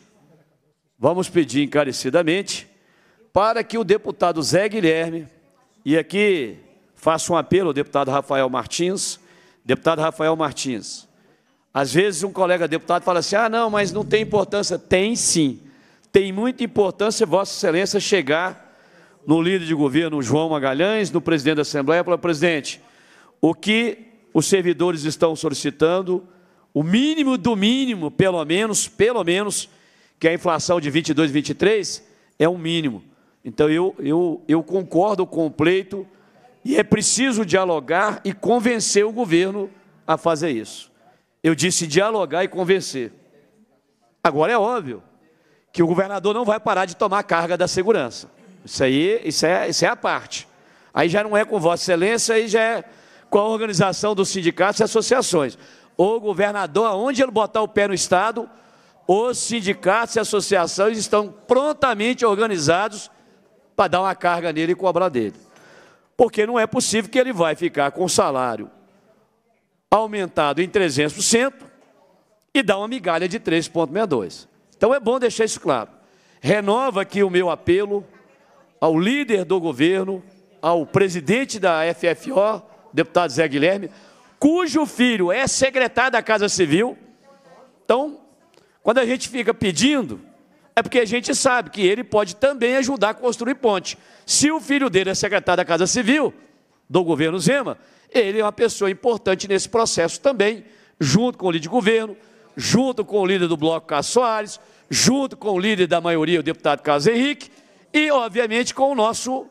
vamos pedir encarecidamente, para que o deputado Zé Guilherme, e aqui faço um apelo ao deputado Rafael Martins, deputado Rafael Martins, às vezes um colega deputado fala assim, ah, não, mas não tem importância. Tem sim, tem muita importância Vossa Excelência chegar no líder de governo, João Magalhães, no presidente da Assembleia, para o presidente, o que os servidores estão solicitando o mínimo do mínimo, pelo menos, pelo menos, que a inflação de 22, 23 é um mínimo. Então eu, eu, eu concordo com o pleito e é preciso dialogar e convencer o governo a fazer isso. Eu disse dialogar e convencer. Agora é óbvio que o governador não vai parar de tomar carga da segurança. Isso aí, isso é, isso é a parte. Aí já não é com Vossa Excelência, aí já é com a organização dos sindicatos e associações o governador, aonde ele botar o pé no Estado, os sindicatos e associações estão prontamente organizados para dar uma carga nele e cobrar dele. Porque não é possível que ele vai ficar com o salário aumentado em 300% e dar uma migalha de 3,62%. Então é bom deixar isso claro. Renova aqui o meu apelo ao líder do governo, ao presidente da FFO, deputado Zé Guilherme, cujo filho é secretário da Casa Civil. Então, quando a gente fica pedindo, é porque a gente sabe que ele pode também ajudar a construir ponte. Se o filho dele é secretário da Casa Civil, do governo Zema, ele é uma pessoa importante nesse processo também, junto com o líder de governo, junto com o líder do Bloco Cássio Soares, junto com o líder da maioria, o deputado Carlos Henrique, e, obviamente, com o nosso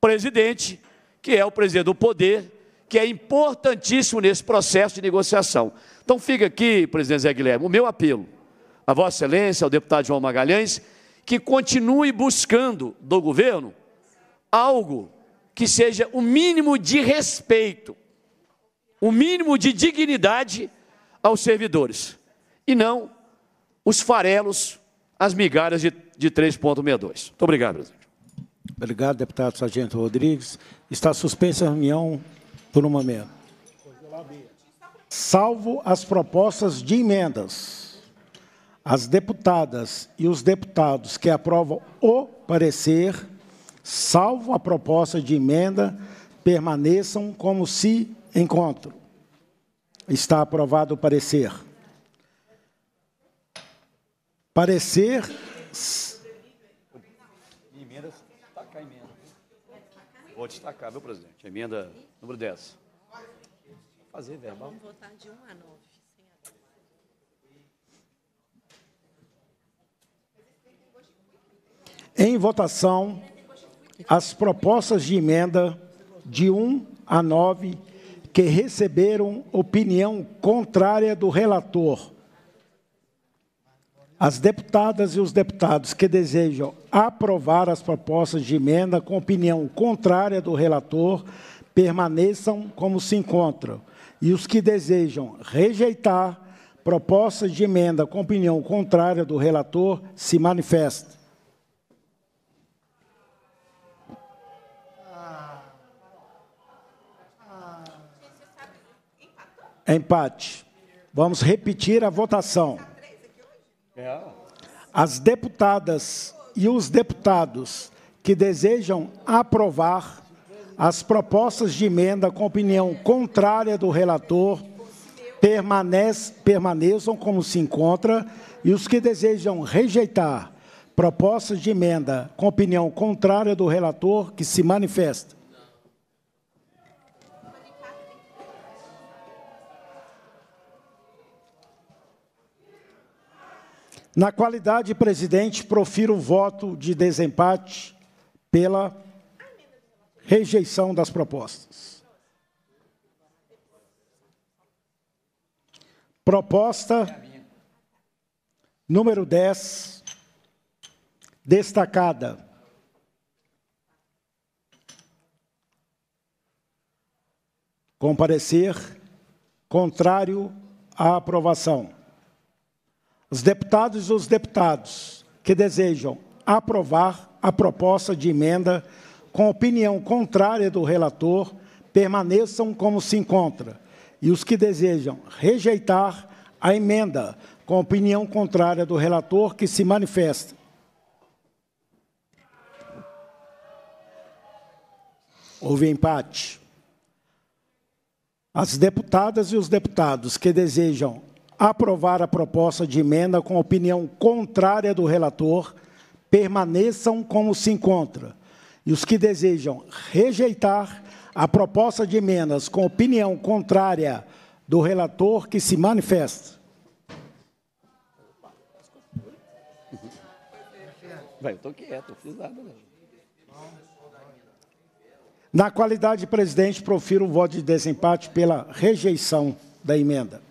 presidente, que é o presidente do poder, que é importantíssimo nesse processo de negociação. Então fica aqui, presidente Zé Guilherme, o meu apelo a Vossa Excelência, ao deputado João Magalhães, que continue buscando do governo algo que seja o mínimo de respeito, o mínimo de dignidade aos servidores, e não os farelos, as migalhas de, de 3,62. Muito obrigado, presidente. Obrigado, deputado Sargento Rodrigues. Está suspensa a reunião por um momento. Salvo as propostas de emendas, as deputadas e os deputados que aprovam o parecer, salvo a proposta de emenda, permaneçam como se encontram. Está aprovado o parecer. Parecer tá Vou destacar, meu presidente. Emenda Número 10. Fazer verbal. Vamos votar de 1 a 9. Em votação, as propostas de emenda de 1 a 9 que receberam opinião contrária do relator. As deputadas e os deputados que desejam aprovar as propostas de emenda com opinião contrária do relator permaneçam como se encontram. E os que desejam rejeitar propostas de emenda com opinião contrária do relator se manifestem. Empate. Vamos repetir a votação. As deputadas e os deputados que desejam aprovar as propostas de emenda com opinião contrária do relator permaneçam como se encontra e os que desejam rejeitar propostas de emenda com opinião contrária do relator que se manifesta. Na qualidade de presidente, profiro o voto de desempate pela rejeição das propostas. Proposta número 10, destacada. Comparecer contrário à aprovação. Os deputados e os deputados que desejam aprovar a proposta de emenda com opinião contrária do relator, permaneçam como se encontra. E os que desejam rejeitar a emenda, com opinião contrária do relator, que se manifesta. Houve empate. As deputadas e os deputados que desejam aprovar a proposta de emenda com opinião contrária do relator permaneçam como se encontra e os que desejam rejeitar a proposta de emendas com opinião contrária do relator que se manifeste. Vai, eu estou quieto, não fiz nada. Né? Na qualidade de presidente, profiro o voto de desempate pela rejeição da emenda.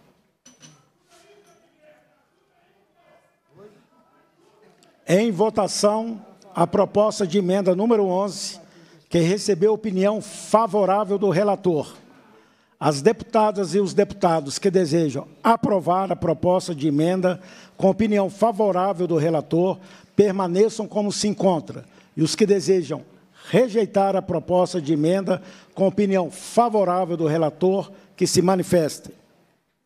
Em votação, a proposta de emenda número 11, que recebeu opinião favorável do relator. As deputadas e os deputados que desejam aprovar a proposta de emenda com opinião favorável do relator permaneçam como se encontra. E os que desejam rejeitar a proposta de emenda com opinião favorável do relator que se manifeste.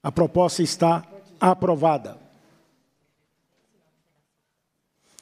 A proposta está aprovada.